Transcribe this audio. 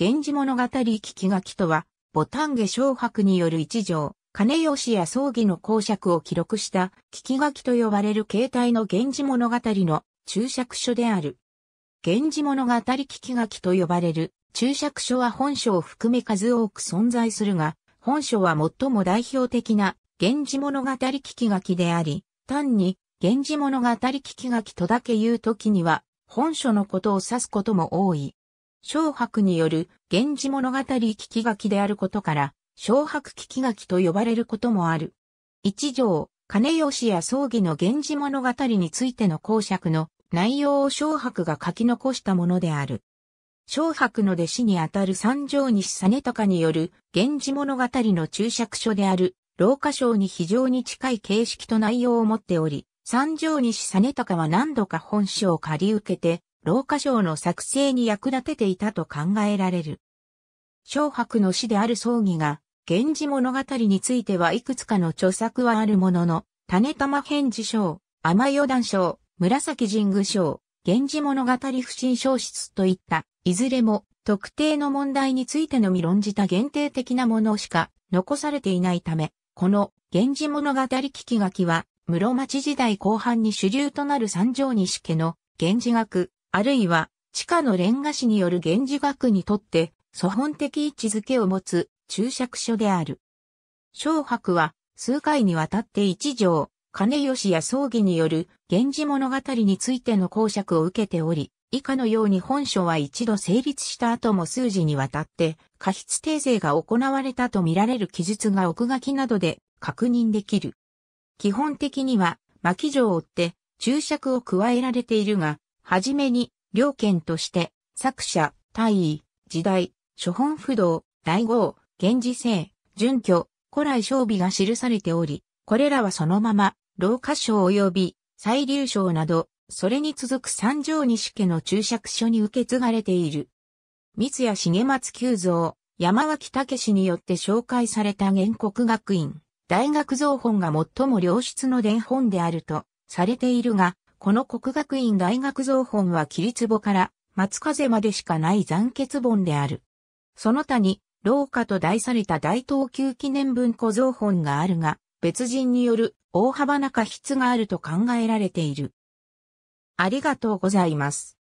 源氏物語聞き書きとは、ボタン下昇白による一条、金吉や葬儀の公爵を記録した聞き書きと呼ばれる形態の源氏物語の注釈書である。源氏物語聞き書きと呼ばれる注釈書は本書を含め数多く存在するが、本書は最も代表的な源氏物語聞き書きであり、単に源氏物語聞き書きとだけ言うときには、本書のことを指すことも多い。小白による源氏物語聞き書きであることから、小白聞き書きと呼ばれることもある。一条、金吉や葬儀の源氏物語についての公爵の内容を小白が書き残したものである。小白の弟子にあたる三条西実高による源氏物語の注釈書である、老化章に非常に近い形式と内容を持っており、三条西実高は何度か本書を借り受けて、老化賞の作成に役立てていたと考えられる。昭白の詩である葬儀が、源氏物語についてはいくつかの著作はあるものの、種玉返事賞、甘四段賞、紫神宮賞、源氏物語不審小説といった、いずれも特定の問題についてのみ論じた限定的なものしか残されていないため、この源氏物語聞き書きは、室町時代後半に主流となる三条西家の源氏学、あるいは地下のレンガ師による源氏学にとって祖本的位置づけを持つ注釈書である。小白は数回にわたって一条、金吉や葬儀による源氏物語についての公釈を受けており、以下のように本書は一度成立した後も数字にわたって過失訂正が行われたとみられる記述が奥書きなどで確認できる。基本的には巻城を追って注釈を加えられているが、はじめに、両県として、作者、大意、時代、諸本不動、大号、源氏性、準拠、古来勝備が記されており、これらはそのまま、老化賞及び、再流賞など、それに続く三条西家の注釈書に受け継がれている。三谷重松久蔵、山脇武によって紹介された原告学院、大学造本が最も良質の伝本であると、されているが、この国学院大学造本は切り壺から松風までしかない残血本である。その他に、老化と題された大東急記念文庫造本があるが、別人による大幅な過失があると考えられている。ありがとうございます。